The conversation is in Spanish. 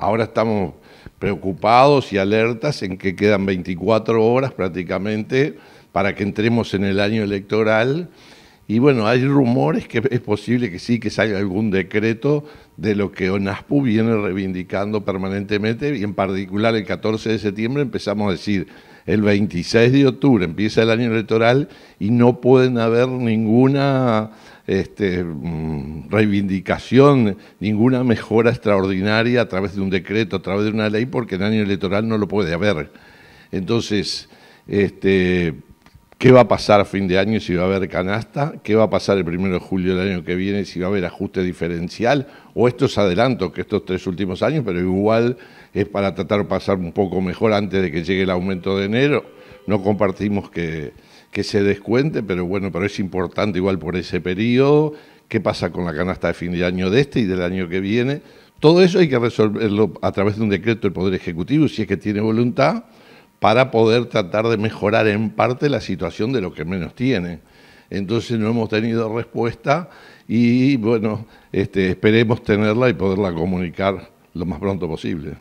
Ahora estamos preocupados y alertas en que quedan 24 horas prácticamente para que entremos en el año electoral. Y bueno, hay rumores que es posible que sí, que salga algún decreto de lo que ONASPU viene reivindicando permanentemente, y en particular el 14 de septiembre empezamos a decir, el 26 de octubre empieza el año electoral y no pueden haber ninguna este, mm, reivindicación, ninguna mejora extraordinaria a través de un decreto, a través de una ley, porque en año electoral no lo puede haber. Entonces, este, ¿qué va a pasar a fin de año si va a haber canasta? ¿Qué va a pasar el primero de julio del año que viene si va a haber ajuste diferencial? O esto es adelanto que estos tres últimos años, pero igual es para tratar de pasar un poco mejor antes de que llegue el aumento de enero. No compartimos que que se descuente, pero bueno, pero es importante igual por ese periodo, qué pasa con la canasta de fin de año de este y del año que viene. Todo eso hay que resolverlo a través de un decreto del Poder Ejecutivo, si es que tiene voluntad, para poder tratar de mejorar en parte la situación de los que menos tienen. Entonces no hemos tenido respuesta y bueno, este, esperemos tenerla y poderla comunicar lo más pronto posible.